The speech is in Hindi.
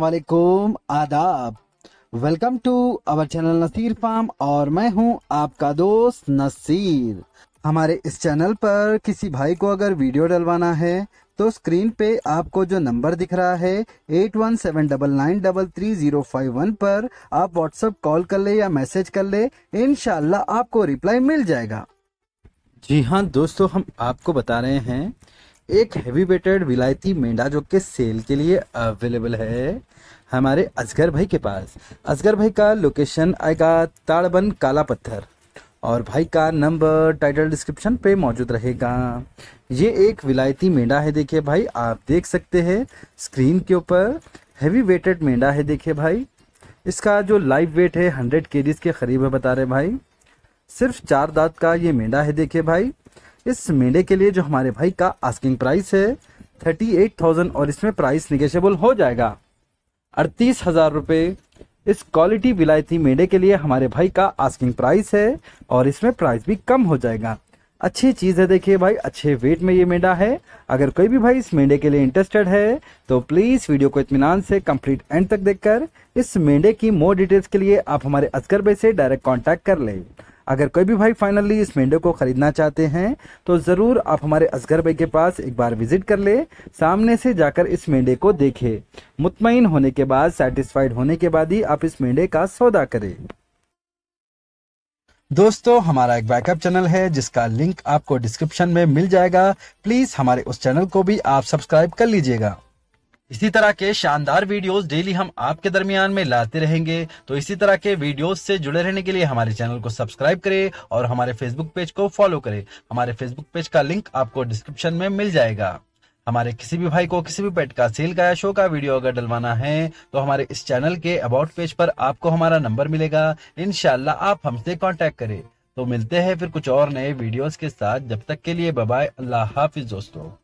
वालेकुम आदाब welcome to our channel Naseer farm और मैं हूं आपका दोस्त नसीर हमारे इस चैनल पर किसी भाई को अगर वीडियो डलवाना है तो स्क्रीन पे आपको जो नंबर दिख रहा है eight one seven double nine double three zero five one पर आप व्हाट्सएप कॉल कर ले या मैसेज कर ले इनशाला आपको रिप्लाई मिल जाएगा जी हाँ दोस्तों हम आपको बता रहे हैं एक हैवी वेटेड विलायती मेंढा जो कि सेल के लिए अवेलेबल है हमारे असगर भाई के पास असगर भाई का लोकेशन आएगा ताड़बन काला पत्थर और भाई का नंबर टाइटल डिस्क्रिप्शन पे मौजूद रहेगा ये एक विलायती मेंढा है देखिए भाई आप देख सकते हैं स्क्रीन के ऊपर हैवी वेटेड मेंढा है देखिए भाई इसका जो लाइव वेट है हंड्रेड के के करीब है बता रहे भाई सिर्फ चार दांत का ये मेंढा है देखिए भाई इस मेढे के लिए जो हमारे भाई का आस्किंग प्राइस है थर्टी एट थाउजेंड और इसमें प्राइस निगेशियबल हो जाएगा अड़तीस हज़ार रुपये इस क्वालिटी विलायती मेढे के लिए हमारे भाई का आस्किंग प्राइस है और इसमें प्राइस भी कम हो जाएगा अच्छी चीज़ है देखिए भाई अच्छे वेट में ये मेढा है अगर कोई भी भाई इस मेढे के लिए इंटरेस्टेड है तो प्लीज़ वीडियो को इतमान से कंप्लीट एंड तक देखकर इस मेढे की मोर डिटेल्स के लिए आप हमारे अस्कर भाई से डायरेक्ट कॉन्टैक्ट कर लें अगर कोई भी भाई फाइनली इस मेंढे को खरीदना चाहते हैं तो ज़रूर आप हमारे असगर भाई के पास एक बार विजिट कर ले सामने से जाकर इस मेंढे को देखे मुतमिन होने के बाद सेटिस्फाइड होने के बाद ही आप इस मेंढे का सौदा करें दोस्तों हमारा एक बैकअप चैनल है जिसका लिंक आपको डिस्क्रिप्शन में मिल जाएगा प्लीज हमारे उस चैनल को भी आप सब्सक्राइब कर लीजिएगा इसी तरह के शानदार वीडियोस डेली हम आपके दरमियान में लाते रहेंगे तो इसी तरह के वीडियोस से जुड़े रहने के लिए हमारे चैनल को सब्सक्राइब करें और हमारे फेसबुक पेज को फॉलो करें हमारे फेसबुक पेज का लिंक आपको डिस्क्रिप्शन में मिल जाएगा हमारे किसी भी भाई को किसी भी पेट का सेल का या शो का वीडियो अगर डलवाना है तो हमारे इस चैनल के अबाउट पेज पर आपको हमारा नंबर मिलेगा इनशाला आप हमसे कॉन्टेक्ट करें तो मिलते हैं फिर कुछ और नए वीडियोज के साथ जब तक के लिए बबाई अल्लाह हाफिज दोस्तों